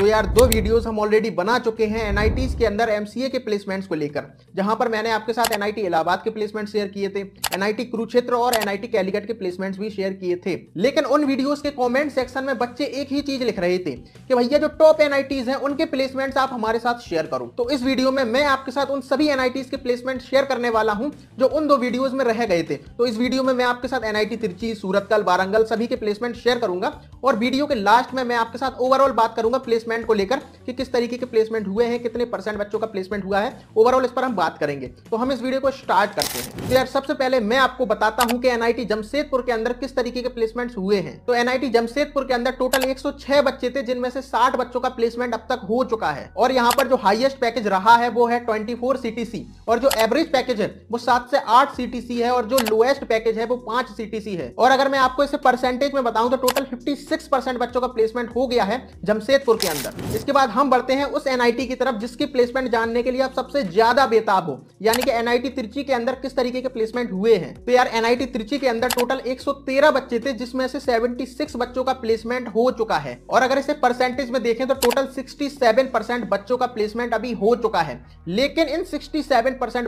तो यार दो वीडियोस हम ऑलरेडी बना चुके हैं एन के अंदर एम के प्लेसमेंट्स को लेकर जहां पर मैंने आपके साथ एन इलाहाबाद के प्लेसमेंट शेयर किए थे एन कुरुक्षेत्र और एन कैलीकट के प्लेसमेंट्स भी शेयर किए थे लेकिन उन वीडियोज के कॉमेंट सेक्शन में बच्चे एक ही चीज लिख रहे थे कि भैया जो टॉप एन हैं उनके प्लेसमेंट्स आप हमारे साथ शेयर करो तो इस वीडियो में मैं आपके साथ उन सभी एन के प्लेसमेंट शेयर करने वाला हूँ जो उन दो वीडियोज में रह गए थे तो इस वीडियो में मैं आपके साथ एन तिरची सूरतकल वारंगल सभी के प्लेसमेंट शेयर करूंगा और वीडियो के लास्ट में मैं आपके साथ ओवरऑल बात करूंगा प्लेसमेंट प्लेसमेंट को लेकर कि किस तरीके के प्लेसमेंट हुए हैं कितने परसेंट बच्चों का प्लेसमेंट हुआ है ओवरऑल इस पर हम बात करेंगे तो हम इस वीडियो को स्टार्ट करते हैं क्लियर तो सबसे पहले मैं आपको बताता हूं कि एनआईटी जमशेदपुर के अंदर किस तरीके के प्लेसमेंट हुए हैं तो एनआईटी जमशेदपुर के अंदर टोटल एक बच्चे थे जिनमें से साठ बच्चों का प्लेसमेंट अब तक हो चुका है और यहाँ पर जो हाइएस्ट पैकेज रहा है वो है ट्वेंटी फोर और जो एवरेज पैकेज है वो सात से आठ सीटीसी है और जो लोएस्ट पैकेज है वो पांच सीटीसी है और अगर मैं आपको इसे परसेंटेज में बताऊं तो टोटल 56 परसेंट बच्चों का प्लेसमेंट हो गया है जमशेदपुर के अंदर इसके बाद हम बढ़ते हैं उस एनआईटी की तरफ जिसकी प्लेसमेंट जानने के लिए आप सबसे ज्यादा बेताब हो यानी कि एनआईटी त्रिची के अंदर किस तरीके के प्लेसमेंट हुए हैं तो यार एनआईटी त्रिची के अंदर टोटल 113 बच्चे थे जिसमें से 76 बच्चों का प्लेसमेंट हो चुका है और अगर इसे परसेंटेज में देखें तो टोटल सिक्सटी बच्चों का प्लेसमेंट अभी हो चुका है लेकिन इन सिक्सटी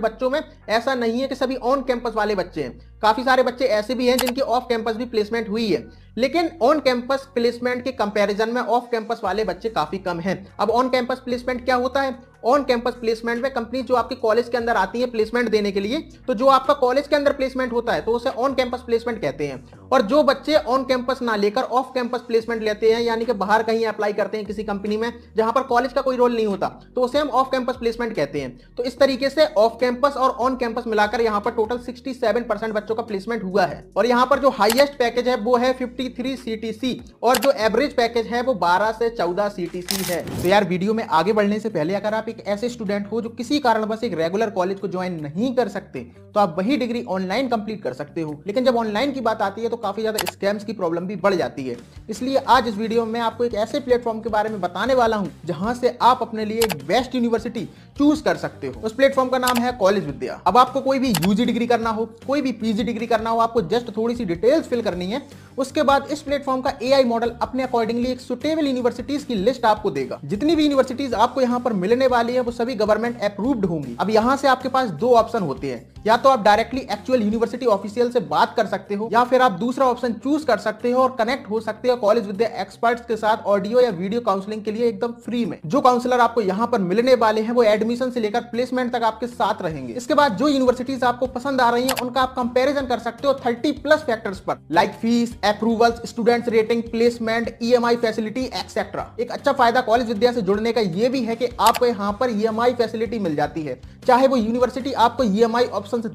बच्चों में ऐसा नहीं है कि सभी ऑन कैंपस वाले बच्चे हैं काफी सारे बच्चे ऐसे भी हैं जिनकी ऑफ कैंपस भी प्लेसमेंट हुई है लेकिन ऑन कैंपस प्लेसमेंट के कंपैरिजन में ऑफ कैंपस वाले बच्चे काफी कम हैं अब ऑन कैंपस प्लेसमेंट क्या होता है ऑन कैंपस प्लेसमेंट में कंपनी जो आपके कॉलेज के अंदर आती है प्लेसमेंट देने के लिए तो जो आपका कॉलेज के अंदर प्लेसमेंट होता है तो उसे ऑन कैंपस प्लेसमेंट कहते हैं और जो बच्चे ऑन कैंपस ना लेकर ऑफ कैंपस प्लेसमेंट लेते हैं यानी कि बाहर कहीं अप्लाई करते हैं किसी कंपनी में जहां पर कॉलेज का कोई रोल नहीं होता तो उसे हम ऑफ कैंपस प्लेसमेंट कहते हैं तो इस तरीके से ऑफ कैंपस और ऑन कैंपस मिलाकर यहाँ पर टोटल 67 परसेंट बच्चों का प्लेसमेंट हुआ है और यहाँ पर जो हाइएस्ट पैकेज है वो है फिफ्टी सीटीसी और जो एवरेज पैकेज है वो बारह से चौदह सीटीसी है तो यार वीडियो में आगे बढ़ने से पहले अगर आप एक ऐसे स्टूडेंट हो जो किसी कारणवश एक रेगुलर कॉलेज को ज्वाइन नहीं कर सकते तो आप वही डिग्री ऑनलाइन कंप्लीट कर सकते हो लेकिन जब ऑनलाइन की बात आती है तो काफ़ी ज़्यादा स्कैम्स की प्रॉब्लम भी बढ़ जाती है इसलिए आज इस वीडियो में आपको एक ऐसे प्लेटफॉर्म के बारे में बताने वाला हूँ जहाँ से आप अपने लिए बेस्ट यूनिवर्सिटी चूज कर सकते हो उस प्लेटफॉर्म का नाम है कॉलेज विद्या अब आपको कोई भी यूजी डिग्री करना हो कोई भी पीजी डिग्री करना हो आपको जस्ट थोड़ी सी डिटेल्स फिल करनी है उसके बाद इस प्लेटफॉर्म का आई मॉडल अपने अकॉर्डिंगली एक सुटेबल यूनिवर्सिटीज की लिस्ट आपको देगा जितनी भी यूनिवर्सिटीज आपको यहाँ पर मिलने वाली है वो सभी गवर्नमेंट अप्रूव्ड होंगी अब यहाँ से आपके पास दो ऑप्शन होते हैं या तो आप डायरेक्टली एक्चुअल यूनिवर्सिटी ऑफिशियल से बात कर सकते हो या फिर आप दूसरा ऑप्शन चूज कर सकते हो और कनेक्ट हो सकते हो कॉलेज विद्या एक्सपर्ट्स के साथ ऑडियो या वीडियो काउंसलिंग के लिए एकदम फ्री में जो काउंसलर आपको यहाँ पर मिलने वाले हैं वो एड एडमिशन से लेकर प्लेसमेंट तक आपके साथ रहेंगे इसके बाद जो यूनिवर्सिटीज आपको पसंद आ रही है उनका आप कंपेरिजन कर सकते हो थर्टी प्लस फैक्टर्स पर like fees approvals students rating placement ई फैसिलिटी एक्सेट्रा एक अच्छा फायदा कॉलेज विद्या से जुड़ने का ये भी है कि आपको यहाँ पर ई e फैसिलिटी मिल जाती है चाहे वो यूनिवर्सिटी आपको ई e एम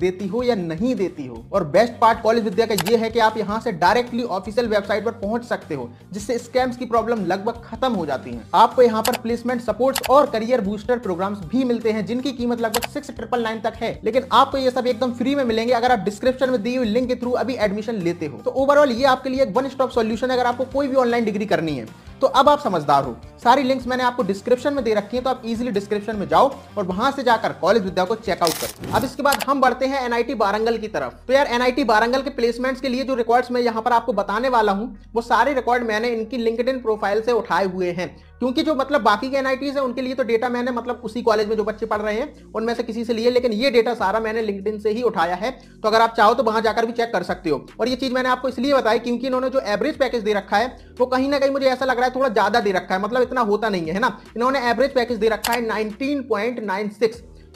देती हो या नहीं देती हो और बेस्ट पार्ट कॉलेज विद्या का ये है कि आप यहाँ से डायरेक्टली ऑफिशियल वेबसाइट पर पहुंच सकते हो जिससे स्कैम्स की प्रॉब्लम लगभग खत्म हो जाती है आपको यहाँ पर प्लेसमेंट सपोर्ट्स और करियर बूस्टर प्रोग्राम्स भी भी मिलते हैं जिनकी कीमत लगभग सिक्स ट्रिपल नाइन तक है लेकिन आपको ये सब एकदम फ्री में मिलेंगे अगर आप डिस्क्रिप्शन में दी हुई लिंक के थ्रू अभी एडमिशन लेते हो तो ओवरऑल ये आपके लिए एक वन स्टॉप सोल्यूशन है अगर आपको कोई भी ऑनलाइन डिग्री करनी है तो अब आप समझदार हो सारी लिंक्स मैंने आपको डिस्क्रिप्शन में दे रखी है तो आप इजीली डिस्क्रिप्शन में जाओ और वहां से जाकर कॉलेज विद्या को चेकआउट करो अब इसके बाद हम बढ़ते हैं एनआईटी बारंगल की तरफ तो यार एनआईटी बारंगल के प्लेसमेंट्स के लिए जो रिकॉर्ड्स मैं यहां पर आपको बताने वाला हूं वो सारे रिकॉर्ड मैंने इनकी लिंकड प्रोफाइल से उठाए हुए हैं क्योंकि जो मतलब बाकी के एनआईटीज है उनके लिए तो डेटा मैंने मतलब उसी कॉलेज में जो बच्चे पढ़ रहे हैं उनमें से किसी से लिए लेकिन ये डेटा सारा मैंने लिंकड से ही उठाया है तो अगर आप चाहो तो वहां जाकर भी चेक कर सकते हो और ये चीज मैंने आपको इसलिए बताई क्योंकि इन्होंने जो एवरेज पैकेज दे रखा है वो कहीं ना कहीं मुझे ऐसा लग रहा है थोड़ा ज्यादा दे रखा है मतलब इतना होता नहीं है ना इन्होंने एवरेज पैकेज दे रखा है नाइनटीन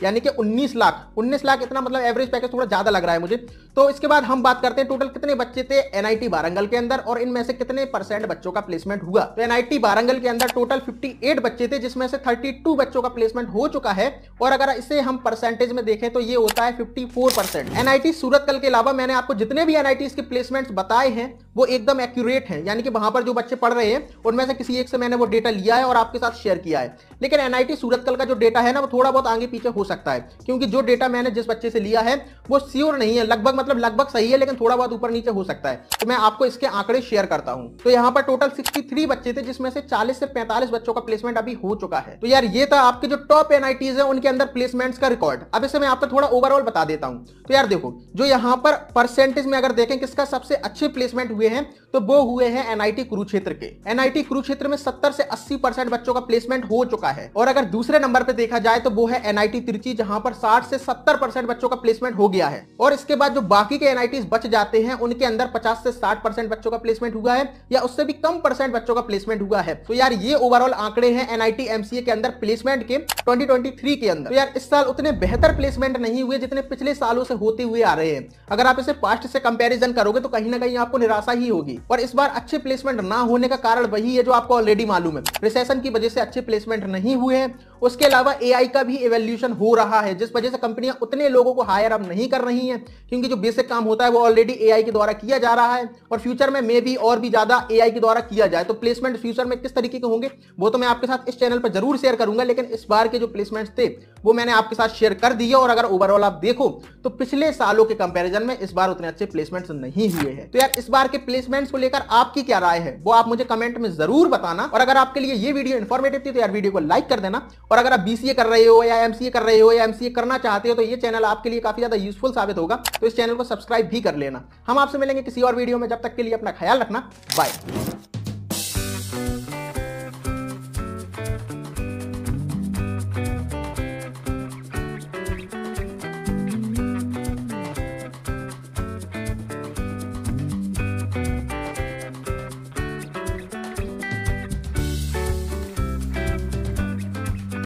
यानी कि 19 लाख 19 लाख इतना मतलब एवरेज पैकेज थोड़ा ज्यादा लग रहा है मुझे तो इसके बाद हम बात करते हैं टोटल कितने बच्चे थे एनआईटी वारंगल के अंदर और इनमें से कितने परसेंट बच्चों का प्लेसमेंट हुआ तो एनआईटी वारंगल के अंदर टोटल 58 बच्चे थे जिसमें से 32 बच्चों का प्लेसमेंट हो चुका है और अगर इसे हम परसेंटेज में देखें तो ये होता है फिफ्टी एनआईटी सूरत कल के अलावा मैंने आपको जितने भी एनआईटी के प्लेसमेंट बताए हैं वो एकदम एक्यूरेट है यानी कि वहां पर जो बच्चे पढ़ रहे हैं उनमें से किसी एक से मैंने वो डेटा लिया है और आपके साथ शेयर किया है लेकिन एनआईटी सूरतकल का जो डेटा है ना वो थोड़ा बहुत आगे पीछे हो सकता है क्योंकि जो डेटा मैंने जिस बच्चे से लिया है वो स्योर नहीं है लगभग मतलब लगभग सही है लेकिन थोड़ा बहुत ऊपर नीचे हो सकता है तो मैं आपको इसके आंकड़े शेयर करता हूँ तो यहाँ पर टोटल सिक्सटी बच्चे थे जिसमें से चालीस से पैंतालीस बच्चों का प्लेसमेंट अभी हो चुका है तो यार ये था आपके जो टॉप एनआईटीज है उनके अंदर प्लेसमेंट्स का रिकॉर्ड अब इसे मैं आपको थोड़ा ओवरऑल बता देता हूँ तो यार देखो जो यहाँ पर परसेंटेज में अगर देखें किसका सबसे अच्छे प्लेसमेंट हुए हैं तो वो हुए हैं एनआईटी कुरुक्षेत्र के एनआईटी कुरुक्षेत्र में 70 से 80 परसेंट बच्चों का प्लेसमेंट हो चुका है और अगर दूसरे नंबर पे देखा जाए तो वो है एनआईटी तिरुचि जहां पर 60 से 70 परसेंट बच्चों का प्लेसमेंट हो गया है और इसके बाद जो बाकी के एनआईटी बच जाते हैं उनके अंदर पचास से साठ बच्चों का प्लेसमेंट हुआ है या उससे भी कम परसेंट बच्चों का प्लेसमेंट हुआ है तो यार ये ओवरऑल आंकड़े हैं एनआईटी एमसीए के अंदर प्लेसमेंट के ट्वेंटी के अंदर तो यार इस साल उतने बेहतर प्लेसमेंट नहीं हुए जितने पिछले सालों से होते हुए आ रहे हैं अगर आप इसे पास्ट से कंपेरिजन करोगे तो कहीं ना कहीं आपको निराशा आशा ही होगी और इस बार अच्छे प्लेसमेंट ना होने का कारण वही है जो आपको ऑलरेडी मालूम है रिसेशन की वजह से अच्छे प्लेसमेंट नहीं हुए हैं उसके अलावा ए का भी एवेल्यूशन हो रहा है जिस वजह से कंपनियां उतने लोगों को हायर अब नहीं कर रही है क्योंकि जो बेसिक काम होता है वो ऑलरेडी ए के द्वारा किया जा रहा है और फ्यूचर में मे भी और भी ज्यादा ए के द्वारा किया जाए तो प्लेसमेंट फ्यूचर में किस तरीके के होंगे वो तो मैं आपके साथ इस चैनल पर जरूर शेयर करूंगा लेकिन इस बार के जो प्लेसमेंट थे वो मैंने आपके साथ शेयर कर दिए और अगर ओवरऑल आप देखो तो पिछले सालों के कंपेरिजन में इस बार उतने अच्छे प्लेसमेंट्स नहीं हुए हैं तो यार इस बार के प्लेसमेंट्स को लेकर आपकी क्या राय है वो आप मुझे कमेंट में जरूर बताना और अगर आपके लिए ये वीडियो इन्फॉर्मेटिव थी तो यार वीडियो को लाइक कर देना और अगर आप बीसीए कर रहे हो या एमसीए कर रहे हो या एमसीए करना चाहते हो तो ये चैनल आपके लिए काफी ज्यादा यूजफुल साबित होगा तो इस चैनल को सब्सक्राइब भी कर लेना हम आपसे मिलेंगे किसी और वीडियो में जब तक के लिए अपना ख्याल रखना बाय